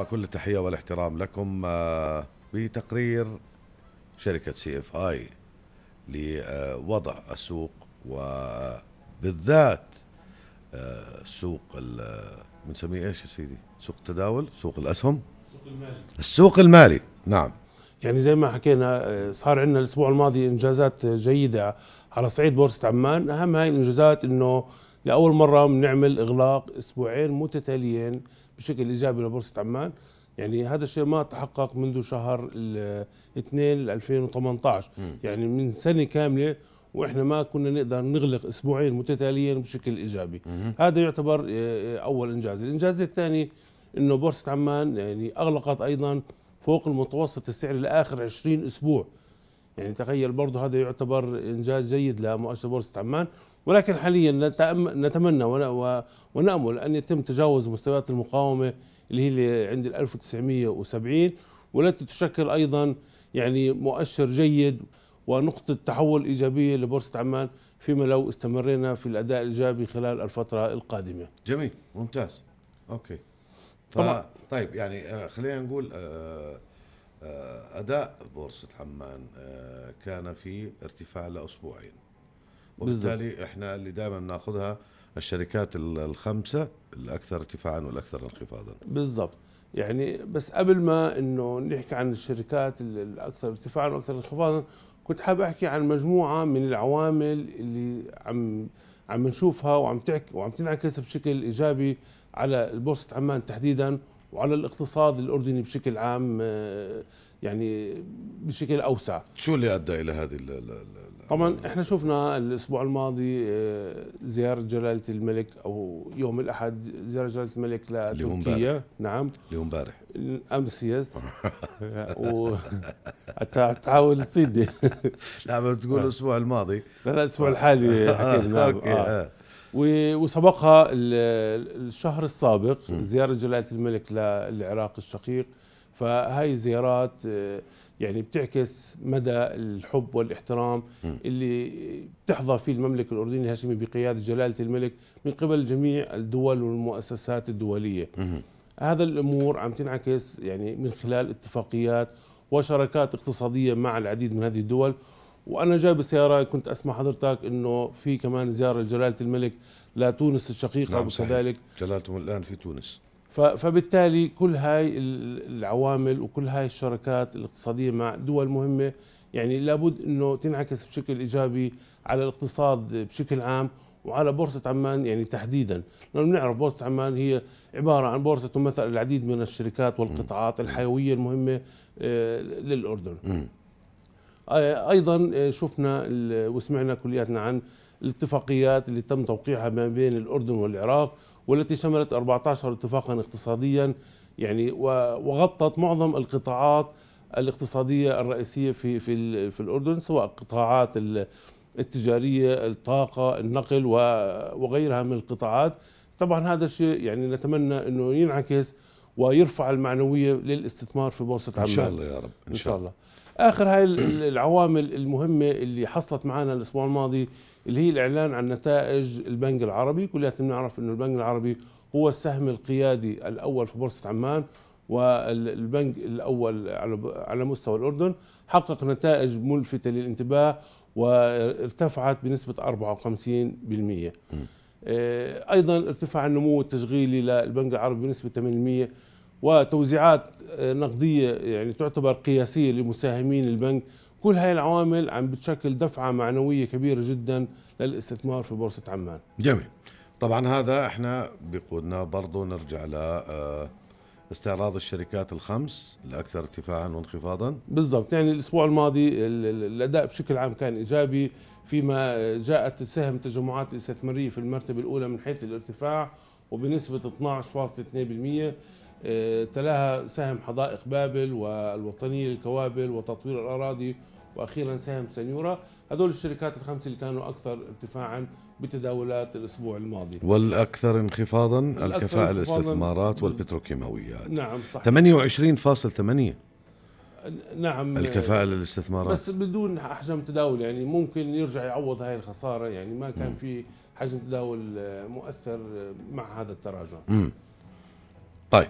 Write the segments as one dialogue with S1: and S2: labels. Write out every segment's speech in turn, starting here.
S1: وكل التحية والاحترام لكم آه، بتقرير شركة سي اف اي لوضع السوق وبالذات السوق آه، بنسميه ايش يا سيدي؟ سوق التداول؟ سوق الاسهم؟ السوق المالي السوق المالي نعم
S2: يعني زي ما حكينا آه، صار عندنا الاسبوع الماضي انجازات جيده على صعيد بورصه عمان اهم هاي الانجازات انه لاول مره بنعمل اغلاق اسبوعين متتاليين بشكل ايجابي لبورصه عمان يعني هذا الشيء ما تحقق منذ شهر 2 2018 م. يعني من سنه كامله واحنا ما كنا نقدر نغلق اسبوعين متتاليين بشكل ايجابي م. هذا يعتبر آه، آه، اول انجاز الانجاز الثاني انه بورصه عمان يعني اغلقت ايضا فوق المتوسط السعري لاخر 20 اسبوع يعني تخيل برضه هذا يعتبر انجاز جيد لمؤشر بورصه عمان ولكن حاليا نتمنى ونامل ان يتم تجاوز مستويات المقاومه اللي هي اللي عند ال 1970 والتي تشكل ايضا يعني مؤشر جيد ونقطه تحول ايجابيه لبورصه عمان فيما لو استمرينا في الاداء الايجابي خلال الفتره القادمه. جميل ممتاز اوكي. ف... طبعا
S1: طيب يعني آه، خلينا نقول آه، آه، اداء بورصه عمان كان في ارتفاع لاسبوعين. وبالتالي بالزبط. احنا اللي دائما بناخذها الشركات الخمسه الاكثر ارتفاعا والاكثر انخفاضا
S2: بالضبط يعني بس قبل ما انه نحكي عن الشركات الاكثر ارتفاعا والاكثر انخفاضا كنت حاب احكي عن مجموعه من العوامل اللي عم عم نشوفها وعم تحكي وعم تنعكس بشكل ايجابي على بورصه عمان تحديدا وعلى الاقتصاد الاردني بشكل عام آه، يعني بشكل اوسع شو اللي ادى الى هذه ال ال الـ طبعا احنا شفنا الاسبوع الماضي آه، زياره جلاله الملك او يوم الاحد زياره جلاله الملك لتركيا نعم اليوم امبارح امس يس و تحاول تصيدني لا بتقول آه. الاسبوع الماضي لا الاسبوع الحالي حكينا نعم. آه. اوكي آه. وسبقها الشهر السابق زيارة جلالة الملك للعراق الشقيق فهاي زيارات آه، يعني بتعكس مدى الحب والاحترام اللي بتحظى فيه المملكة الأردنية الهاشمية بقيادة جلالة الملك من قبل جميع الدول والمؤسسات الدولية هذا الأمور عم تنعكس يعني من خلال اتفاقيات وشراكات اقتصادية مع العديد من هذه الدول وانا جاي بالسياره كنت اسمع حضرتك انه في كمان زياره لجلاله الملك لتونس الشقيقه نعم وكذلك
S1: جلالتهم الان في تونس
S2: فبالتالي كل هاي العوامل وكل هاي الشراكات الاقتصاديه مع دول مهمه يعني لابد انه تنعكس بشكل ايجابي على الاقتصاد بشكل عام وعلى بورصه عمان يعني تحديدا لانه بنعرف بورصه عمان هي عباره عن بورصه تمثل العديد من الشركات والقطاعات الحيويه المهمه آه، للاردن آه، ايضا آه، شفنا وسمعنا كلياتنا عن الاتفاقيات اللي تم توقيعها ما بين الاردن والعراق والتي شملت 14 اتفاقا اقتصاديا يعني وغطت معظم القطاعات الاقتصاديه الرئيسيه في في في الاردن سواء قطاعات التجاريه، الطاقه، النقل وغيرها من القطاعات، طبعا هذا الشيء يعني نتمنى انه ينعكس ويرفع المعنويه للاستثمار في بورصه عمان ان شاء الله يا رب ان شاء الله اخر هاي العوامل المهمه اللي حصلت معنا الاسبوع الماضي اللي هي الاعلان عن نتائج البنك العربي كلياتنا بنعرف انه البنك العربي هو السهم القيادي الاول في بورصه عمان والبنك الاول على مستوى الاردن حقق نتائج ملفته للانتباه وارتفعت بنسبه 54% آه، ايضا ارتفاع النمو التشغيلي للبنك العربي بنسبه 8% وتوزيعات آه، نقديه يعني تعتبر قياسيه لمساهمين البنك كل هاي العوامل عم بتشكل دفعه معنويه كبيره جدا للاستثمار في بورصه عمان جميل طبعا
S1: هذا احنا بيقودنا برضه نرجع ل آه، استعراض الشركات الخمس الاكثر ارتفاعا وانخفاضا
S2: بالضبط يعني الاسبوع الماضي الاداء بشكل عام كان ايجابي فيما جاءت سهم التجمعات الاستثماريه في المرتبه الاولى من حيث الارتفاع وبنسبه 12.2% آه، تلاها سهم حدائق بابل والوطنيه للكوابل وتطوير الاراضي واخيرا سهم سنيورا هذول الشركات الخمسه اللي كانوا اكثر ارتفاعا بتداولات الاسبوع الماضي
S1: والاكثر انخفاضا الكفاءه الاستثمارات والبتروكيماويات نعم صح 28.8
S2: نعم الكفاءة للاستثمارات بس بدون حجم تداول يعني ممكن يرجع يعوض هاي الخسارة يعني ما كان في حجم تداول مؤثر مع هذا التراجع
S1: مم. طيب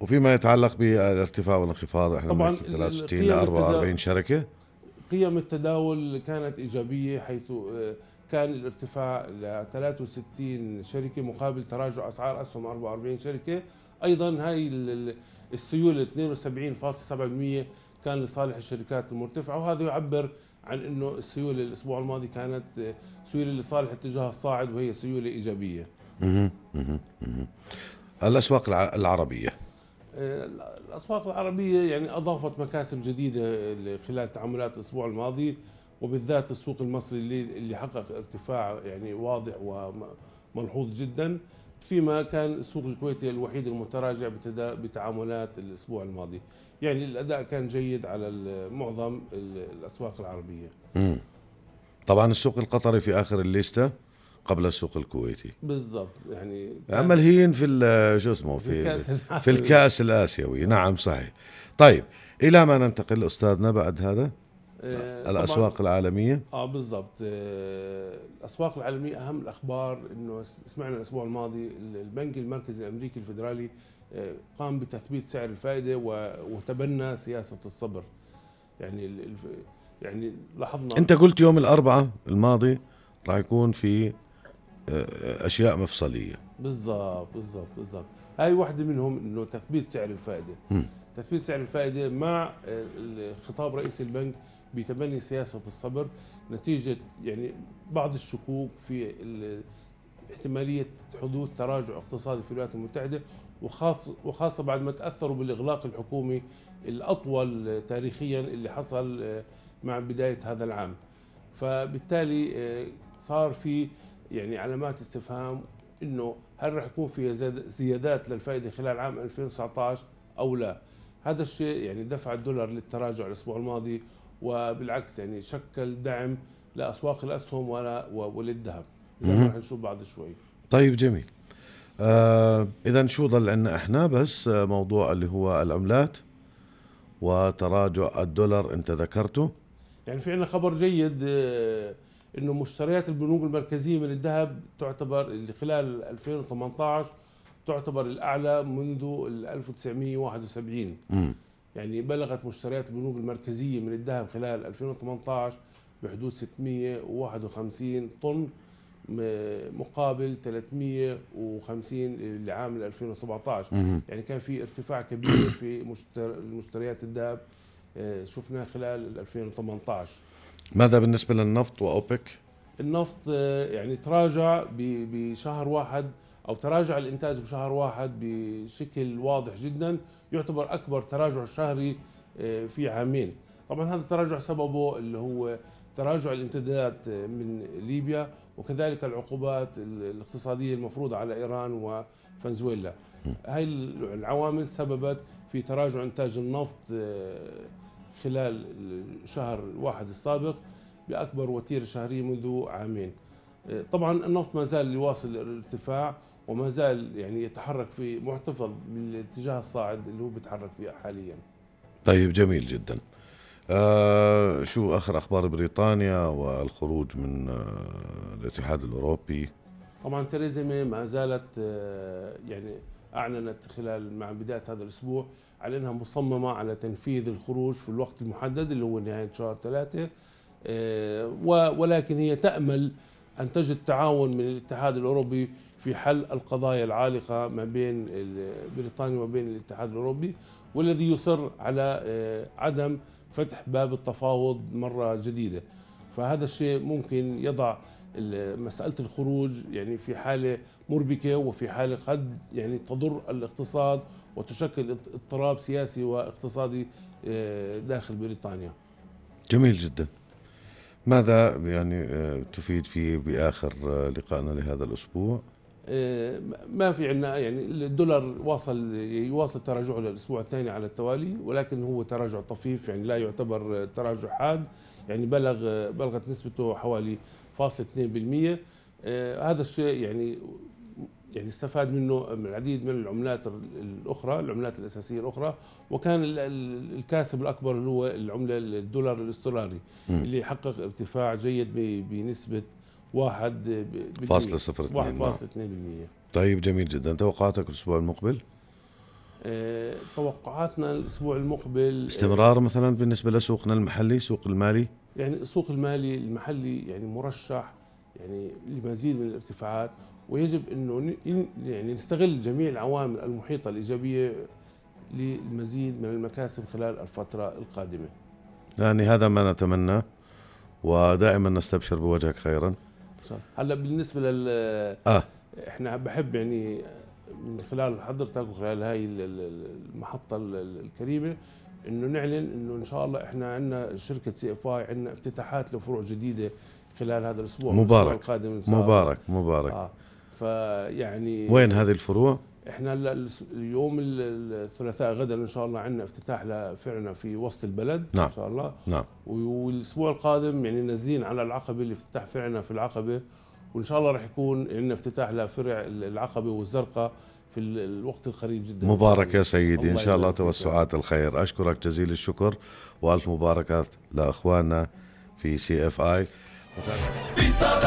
S1: وفيما يتعلق بالارتفاع والانخفاض احنا طبعا 63 ل 44 شركة
S2: قيم التداول كانت إيجابية حيث آه، كان الارتفاع ل 63 شركة مقابل تراجع أسعار أسهم 44 شركة أيضا هاي السيولة 72.7% كان لصالح الشركات المرتفعة وهذا يعبر عن أنه السيولة الأسبوع الماضي كانت آه، سيولة لصالح اتجاه الصاعد وهي سيولة إيجابية
S1: الأسواق العربية
S2: الأسواق العربية يعني أضافت مكاسب جديدة خلال تعاملات الأسبوع الماضي وبالذات السوق المصري اللي اللي حقق ارتفاع يعني واضح وملحوظ جدا فيما كان السوق الكويتي الوحيد المتراجع بتعاملات الاسبوع الماضي يعني الاداء كان جيد على معظم الاسواق العربيه
S1: طبعا السوق القطري في اخر الليسته قبل السوق الكويتي
S2: بالضبط يعني
S1: اما الهين في شو اسمه في الكاس في الكاس الاسيوي نعم صحيح طيب الى ما ننتقل استاذنا بعد هذا آه، الاسواق العالميه
S2: اه بالضبط آه، الاسواق العالميه اهم الاخبار انه سمعنا الاسبوع الماضي البنك المركزي الامريكي الفدرالي آه، قام بتثبيت سعر الفائده وتبنى سياسه الصبر يعني يعني لاحظنا انت قلت
S1: يوم الاربعاء الماضي راح يكون في اشياء مفصليه
S2: بالضبط بالضبط بالضبط هاي واحده منهم انه تثبيت سعر الفائده م. تثبيت سعر الفائده مع خطاب رئيس البنك بتبني سياسه الصبر نتيجه يعني بعض الشكوك في احتماليه حدوث تراجع اقتصادي في الولايات المتحده وخاصه وخاصه بعد ما تاثروا بالاغلاق الحكومي الاطول تاريخيا اللي حصل مع بدايه هذا العام فبالتالي آه، صار في يعني علامات استفهام انه هل راح يكون في زيادات للفائده خلال عام 2019 او لا هذا الشيء يعني دفع الدولار للتراجع الاسبوع الماضي وبالعكس يعني شكل دعم لاسواق الاسهم ولا وللذهب زي ما رح نشوف بعد شوي
S1: طيب جميل آه اذا شو ضل عندنا احنا بس آه، موضوع اللي هو العملات وتراجع الدولار انت ذكرته
S2: يعني في عندنا خبر جيد آه انه مشتريات البنوك المركزيه من الذهب تعتبر اللي خلال 2018 تعتبر الاعلى منذ 1971 م. يعني بلغت مشتريات البنوك المركزيه من الذهب خلال 2018 بحدود 651 طن مقابل 350 لعام 2017 م. يعني كان في ارتفاع كبير في مشتريات الذهب آه، شفناه خلال 2018
S1: ماذا بالنسبة للنفط وأوبك؟
S2: النفط آه، يعني تراجع بشهر واحد أو تراجع الإنتاج بشهر واحد بشكل واضح جدا يعتبر أكبر تراجع شهري آه، في عامين طبعا هذا التراجع سببه اللي هو تراجع الامتدادات آه، من ليبيا وكذلك العقوبات الاقتصادية المفروضة على إيران وفنزويلا هاي العوامل سببت في تراجع إنتاج النفط خلال شهر واحد السابق باكبر وتيره شهريه منذ عامين. طبعا النفط ما زال يواصل الارتفاع وما زال يعني يتحرك في محتفظ بالاتجاه الصاعد اللي هو بيتحرك فيه حاليا.
S1: طيب جميل جدا. آه شو اخر اخبار بريطانيا والخروج من آه الاتحاد الاوروبي؟
S2: طبعا تريزا ما زالت آه يعني أعلنت خلال مع بداية هذا الأسبوع على أنها مصممة على تنفيذ الخروج في الوقت المحدد اللي هو نهاية شهر ثلاثة آه، ولكن هي تأمل أن تجد تعاون من الاتحاد الأوروبي في حل القضايا العالقة ما بين بريطانيا وما بين الاتحاد الأوروبي والذي يصر على آه، عدم فتح باب التفاوض مرة جديدة فهذا الشيء ممكن يضع مسألة الخروج يعني في حالة مربكة وفي حالة قد يعني تضر الاقتصاد وتشكل اضطراب سياسي واقتصادي آه، داخل بريطانيا
S1: جميل جدا ماذا يعني آه، تفيد فيه بآخر آه، لقائنا لهذا الأسبوع؟
S2: ما في عندنا يعني الدولار واصل يواصل تراجعه للاسبوع الثاني على التوالي ولكن هو تراجع طفيف يعني لا يعتبر تراجع حاد يعني بلغ بلغت نسبته حوالي فاصل 2% آه، هذا الشيء يعني يعني استفاد منه من العديد من العملات الاخرى العملات الاساسيه الاخرى وكان الكاسب الاكبر اللي هو العمله الدولار الاسترالي اللي حقق ارتفاع جيد بنسبه 1.02% 1.2% نعم.
S1: طيب جميل جدا توقعاتك الاسبوع المقبل؟
S2: آه، توقعاتنا الاسبوع المقبل آه، استمرار
S1: مثلا بالنسبه لسوقنا المحلي سوق المالي
S2: يعني السوق المالي المحلي يعني مرشح يعني لمزيد من الارتفاعات ويجب انه يعني نستغل جميع العوامل المحيطه الايجابيه للمزيد من المكاسب خلال الفتره القادمه.
S1: يعني هذا ما نتمناه ودائما نستبشر بوجهك خيرا.
S2: هلا بالنسبه لل آه. احنا بحب يعني من خلال حضرتك وخلال هاي المحطة الكريمة انه نعلن انه ان شاء الله احنا عندنا شركة سي اف اي عندنا افتتاحات لفروع جديدة خلال هذا الاسبوع مبارك القادم إن شاء الله. مبارك مبارك آه. فيعني وين هذه الفروع؟ احنا اليوم الثلاثاء غدا ان شاء الله عندنا افتتاح لفرعنا في وسط البلد نعم. ان شاء الله نعم والاسبوع القادم يعني نازلين على العقبه لافتتاح فرعنا في العقبه وان شاء الله راح يكون لنا افتتاح لفرع العقبه والزرقاء في الوقت القريب جدا مبارك يا سيدي ان شاء الله
S1: توسعات الخير اشكرك جزيل الشكر والف مباركات لاخواننا في سي اف اي